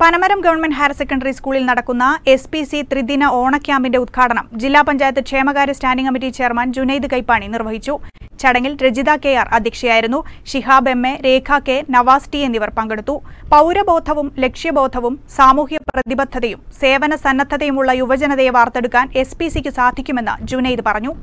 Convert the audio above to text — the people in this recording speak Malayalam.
പനമരം ഗവൺമെന്റ് ഹയർ സെക്കൻഡറി സ്കൂളിൽ നടക്കുന്ന എസ് പി സി ത്രിദിന ഓണക്യാമ്പിന്റെ ഉദ്ഘാടനം ജില്ലാ പഞ്ചായത്ത് ക്ഷേമകാര്യ standing committee chairman Junaid Kaippani നിർവഹിച്ചു ചടങ്ങിൽ രജിത കെ ആർ അധ്യക്ഷയായിരുന്നു Shihab M A Rekha K Navas T എന്നിവർ പങ്കെടുത്തു പൗരബോധവും ലക്ഷ്യബോധവും സാമൂഹ്യ പ്രതിബദ്ധതയും സേവന സന്നദ്ധതയുമുള്ള യുവജനതയെ വാർത്തെടുക്കാൻ എസ് പി സിക്ക് സാധിക്കുമെന്ന് ജുനൈദ് പറഞ്ഞു